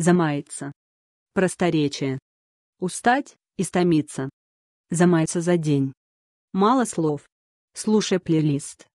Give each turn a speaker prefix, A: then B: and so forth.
A: Замается. Просторечие. Устать, истомиться. Замается за день. Мало слов. Слушай плейлист.